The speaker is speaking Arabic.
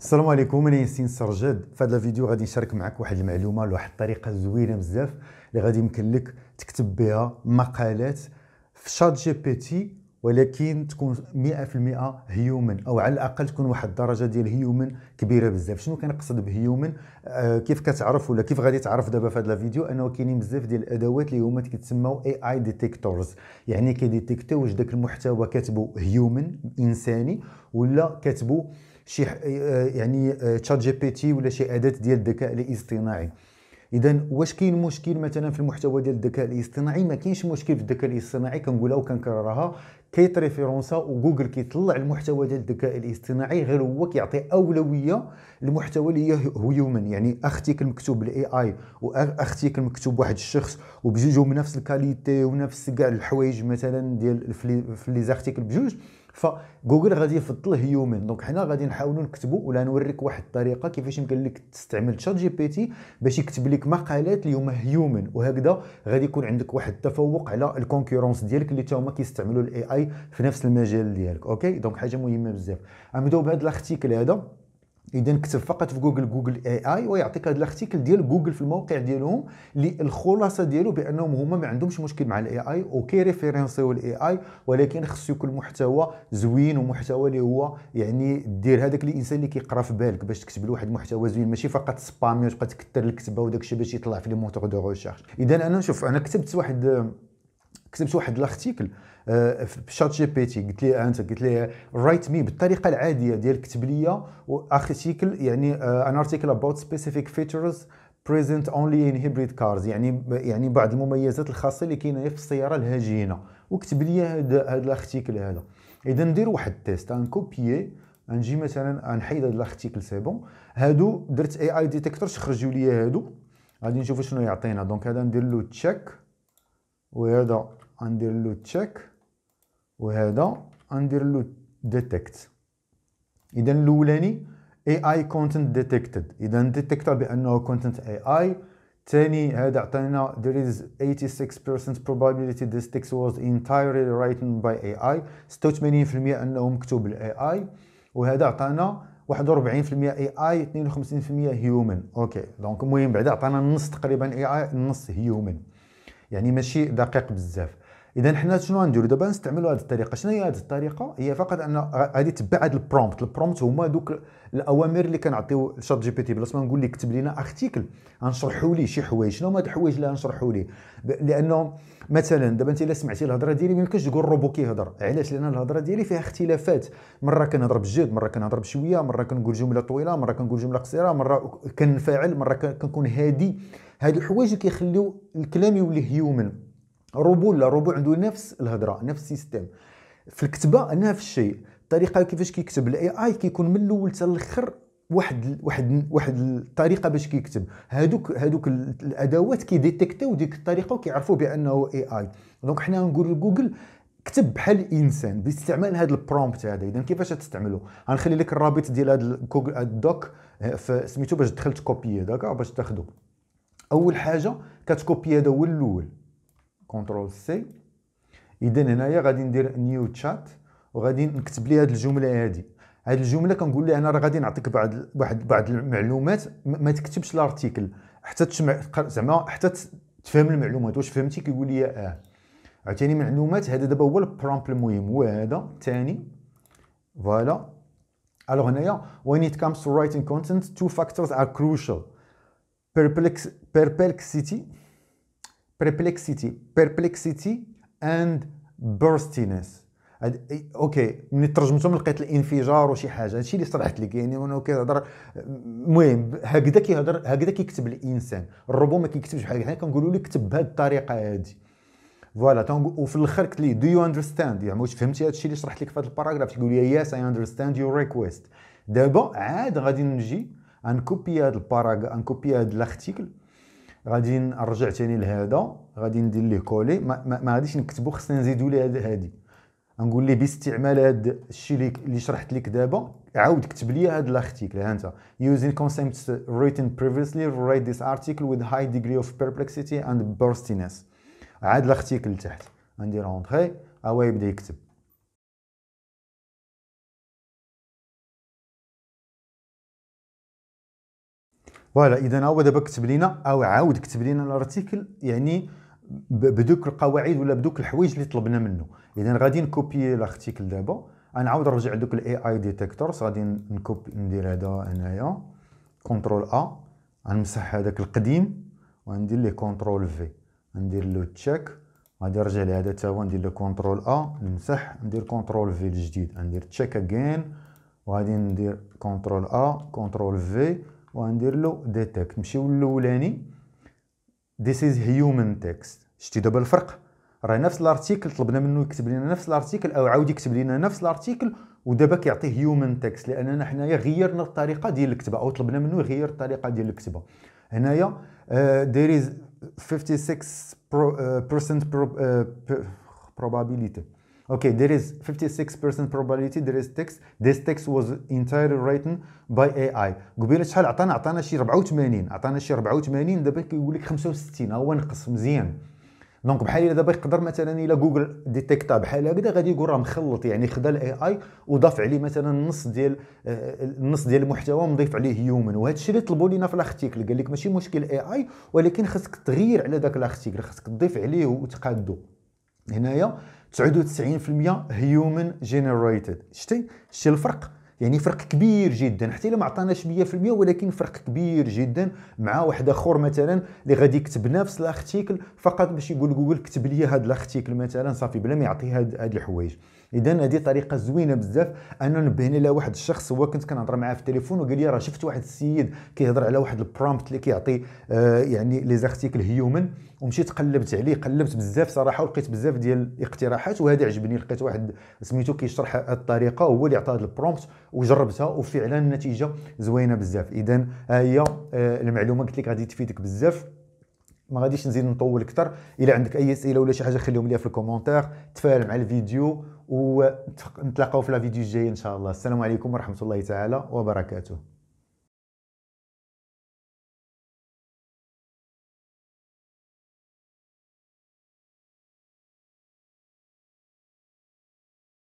السلام عليكم انا ياسين سرجد في هذا الفيديو غادي نشارك معك واحد المعلومه لواحد الطريقه زوينه بزاف اللي غادي يمكن لك تكتب بها مقالات في شات جي بي تي ولكن تكون 100% هيومن او على الاقل تكون واحد الدرجه ديال هيومن كبيره بزاف شنو كنقصد بهيومن آه كيف كتعرف ولا كيف غادي تعرف دابا في هذا الفيديو انه كاينين بزاف ديال الادوات اللي هما كيتسموا اي اي ديتيكتورز يعني كيديتيكتيو واش داك المحتوى كاتبه هيومن انساني ولا كاتبه شي آه، يعني آه، تشات جي بي تي ولا شي اداه ديال الذكاء الاصطناعي اذا واش كاين مشكل مثلا في المحتوى ديال الذكاء الاصطناعي ما كاينش مشكل في الذكاء الاصطناعي كنقولها وكنكررها كيطريفيرونسا وجوجل كيطلع المحتوى ديال الذكاء الاصطناعي غير هو كيعطي اولويه للمحتوى اللي هو هيومن يعني اختيك المكتوب بالاي اي واختيك المكتوب بواحد الشخص وبجوجهم نفس الكاليتي ونفس كاع الحوايج مثلا ديال في لي زارتيكل بجوج فجوجل غادي يفضل هيومن دونك حنا غادي نحاولوا نكتبوا ولا نوريك واحد الطريقه كيفاش يمكن لك تستعمل تشات جي بي تي باش يكتب لك مقالات اللي هما هيومن وهكذا غادي يكون عندك واحد التفوق على الكونكورونس ديالك اللي تا هما كيستعملوا الاي اي اي في نفس المجال ديالك اوكي دونك حاجه مهمه بزاف نبداو بهذا الاختيكل هذا اذا كتب فقط في جوجل جوجل اي اي ويعطيك هذا الاختيكل ديال جوجل في الموقع ديالهم اللي الخلاصه ديالو بانهم هما ما عندهمش مشكل مع الاي اي ريفيرنسيو الاي اي ولكن خصو يكون محتوى زوين ومحتوى اللي هو يعني دير هذاك الانسان اللي كيقرا في بالك باش تكتب له واحد المحتوى زوين ماشي فقط سبامي وتبقى تكثر الكتبه وداك الشيء باش يطلع في لي موتور دو ريشيرش اذا انا شوف انا كتبت واحد كتبت واحد لاختيكل آه، في شات جي بي تي قلت ليه انت قلت ليه رايت مي بالطريقه العاديه ديال كتب ليا ارتيكل يعني ان ارتيكل اباوت سبيسيفيك فيتشرز بريزنت اونلي ان هيبريد كارز يعني يعني بعض المميزات الخاصه اللي كاينه في السياره الهجينه وكتب لي هذا الارتيكل هذا اذا ندير واحد التيست كوبيي نجي مثلا نحيد هذا الارتيكل سي بون هادو درت اي اي ديتيكتور خرجوا لي هادو غادي نشوف شنو يعطينا دونك هذا ندير له تشيك وهذا غندير له تشيك وهذا غندير له ديتكت اذا الاولاني اي اي كونتنت ديتكتد اذا ديتكتا بانه كونتنت اي اي ثاني هذا عطينا there is 86% probability this text was entirely written by AI 86% انه مكتوب بالاي اي وهذا عطانا 41% اي اي 52% هيومن اوكي دونك المهم بعدا عطانا النص تقريبا اي اي النص هيومن يعني ماشي دقيق بزاف اذا حنا شنو غنديرو دابا نستعملوا هذه الطريقه شنو هي هذه الطريقه هي فقط ان غادي تبع هذا البرومبت البرومبت هما دوك الاوامر اللي كنعطيو لشات جي بي تي بلاصه ما نقول لك كتب لنا ارتيكل غنشرحوا ليه شي حوايج شنو هما الحوايج اللي غنشرحوا ليه لانه مثلا دابا انت الا سمعتي الهضره ديالي ما يمكنش تقول روبو كيهضر علاش لان الهضره ديالي فيها اختلافات مره كنهضر بجد مره كنهضر بشويه مره كنقول جمله طويله مره كنقول جمله قصيره مره كنفعل مره كنكون هادي هاد الحوايج اللي كيخليو الكلام يولي هيومن روبو لا روبو عنده نفس الهضره نفس السيستم في الكتابه نفس الشيء الطريقه كيفاش كيكتب الاي اي كيكون من الاول حتى الاخر واحد واحد واحد الطريقه باش كيكتب هادوك هادوك الادوات كيديتيكتيو ديك الطريقه وكيعرفوا بانه اي اي دونك حنا نقول لجوجل كتب بحال الانسان باستعمال هذا البرومبت هذا اذا كيفاش تستعملو غنخلي لك الرابط ديال هذا الدوك آه، سميتو باش تدخل كوبي هذاك باش تاخدو اول حاجه كتكوبي هذا هو الاول كنترول سي اذا هنايا غادي ندير نيو تشات وغادي نكتب لي هذه الجمله هذه هذه الجمله كنقول لي انا راه غادي نعطيك بعض واحد بعض المعلومات ما تكتبش الارتيكل حتى تسمع زعما حتى تفهم المعلومات واش فهمتي كيقول لي اه عطيني معلومات هذا دابا هو البرومبل المهم وهذا الثاني فوالا الوغ هنايا when it comes to writing content two factors are crucial perplex perplexity perplexity perplexity and burstiness اوكي ملي ترجمتهم لقيت الانفجار وشي حاجه هادشي اللي صرحت لك يعني انا كيهضر المهم هكذا كيهضر هكذا كيكتب الانسان الروبو ما كيكتبش بحال حنا كنقولوا له كتب بهذه الطريقه هادي فوالا وفي الاخر قلت لي دو يو اندرستاند يعني واش فهمتي هادشي اللي شرحت لك في هذا الباراغراف تقول لي يس اي اندرستاند يور ريكويست دابا عاد غادي نجي كوبي هاد الباراغ كوبي هاد الارتيكل غادي نرجع تاني لهذا غادي ندير ليه كولي ما, ما, ما غاديش نكتبو خصني نزيدو ليه هادي غنقول ليه باستعمال هاد الشيء اللي شرحت لك دابا عاود كتب لي هاد لاختيكل ها انت using concepts written previously write this article with high degree of perplexity and burstiness عاد لاختيكل لتحت غندير اونتري هو يبدا يكتب فوالا اذا هو دابا كتب لينا او عاود كتب لينا الارتيكل يعني بدوك القواعد ولا بدوك الحوايج اللي طلبنا منه اذا غادي نكوبي الارتيكل دابا غنعاود نرجع لدوك الاي اي ديتكتور غادي نكوبي ندير هذا هنايا كنترول ا غنمسح هذاك القديم وغندير ليه كنترول في ندير له تشيك غادي نرجع لهذا تا هو ندير له كنترول ا نمسح ندير كنترول في الجديد ندير تشيك اجين وغادي ندير كنترول ا كنترول في وغندير له دي نمشيو للاولاني ذيس از هيومن تكست شتي دابا الفرق راه نفس الارتيكل طلبنا منه يكتب لنا نفس الارتيكل او عاود يكتب لنا نفس الارتيكل ودابا كيعطيه هيومن تكست لاننا حنايا غيرنا الطريقه ديال الكتابه او طلبنا منه يغير الطريقه ديال الكتابه هنايا ذير از 56% probability Okay, there is 56% probability there is text. This text was entirely written by AI. قبيله شحال عطانا عطانا شي 84 عطانا شي 84 دابا كيقول لك 65 هو نقص مزيان دونك بحال الا دابا يقدر مثلا الا جوجل ديتيكتا بحال هكذا غادي يقول راه مخلط يعني خدا الاي اي وضاف عليه مثلا النص ديال آه، النص ديال المحتوى مضيف عليه هيومن وهذا الشيء اللي طلبوا لينا في الاختيكل قال لك ماشي مشكل اي اي ولكن خاصك تغير على ذاك الاختيكل خاصك تضيف عليه وتقادو هنايا 99% هيومن جينيريتد شتي شتي الفرق يعني فرق كبير جدا حتى الا ما عطاناش 100% ولكن فرق كبير جدا مع واحد اخر مثلا اللي غادي يكتب نفس الارتيكل فقط باش يقول جوجل كتب لي هذا الارتيكل مثلا صافي بلا ما يعطي هاد, هاد الحوايج اذا هذه طريقه زوينه بزاف انا نبهني على واحد الشخص هو كنت كنهضر معاه في التليفون وقال لي راه شفت واحد السيد كيهضر على واحد البرومبت اللي كيعطي آه يعني لي زارتيكل هيومن ومشيت قلبت عليه قلبت بزاف صراحه ولقيت بزاف ديال الاقتراحات وهذا عجبني لقيت واحد سميتو كيشرح هذه الطريقه هو اللي عطى هذا البرومبت وجربتها وفعلا النتيجه زوينه بزاف اذا ها هي آه، المعلومه قلت لك غادي تفيدك بزاف ما غاديش نزيد نطول اكثر الا عندك اي اسئله ولا شي حاجه خليهم ليا في الكومنتير تفاعل مع الفيديو ونتلاقاو في لا فيديو الجايه ان شاء الله السلام عليكم ورحمه الله تعالى وبركاته